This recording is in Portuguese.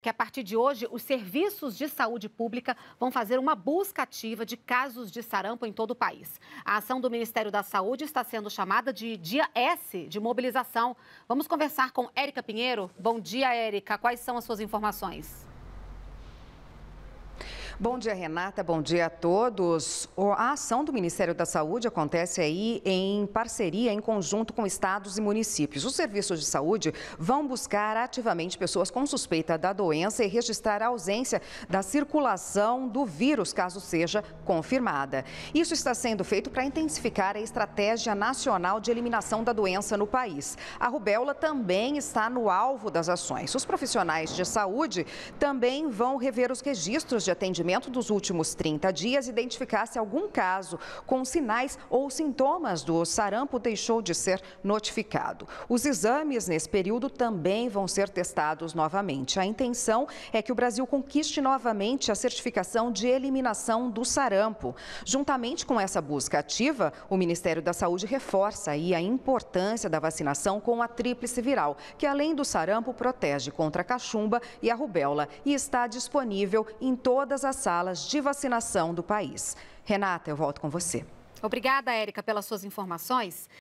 que a partir de hoje os serviços de saúde pública vão fazer uma busca ativa de casos de sarampo em todo o país. A ação do Ministério da Saúde está sendo chamada de Dia S de mobilização. Vamos conversar com Érica Pinheiro. Bom dia, Érica. Quais são as suas informações? Bom dia, Renata. Bom dia a todos. A ação do Ministério da Saúde acontece aí em parceria, em conjunto com estados e municípios. Os serviços de saúde vão buscar ativamente pessoas com suspeita da doença e registrar a ausência da circulação do vírus, caso seja confirmada. Isso está sendo feito para intensificar a estratégia nacional de eliminação da doença no país. A rubéola também está no alvo das ações. Os profissionais de saúde também vão rever os registros de atendimento atendimento dos últimos 30 dias identificasse algum caso com sinais ou sintomas do sarampo, deixou de ser notificado. Os exames nesse período também vão ser testados novamente. A intenção é que o Brasil conquiste novamente a certificação de eliminação do sarampo. Juntamente com essa busca ativa, o Ministério da Saúde reforça aí a importância da vacinação com a tríplice viral, que além do sarampo protege contra a cachumba e a rubéola e está disponível em todas as salas de vacinação do país. Renata, eu volto com você. Obrigada, Érica, pelas suas informações.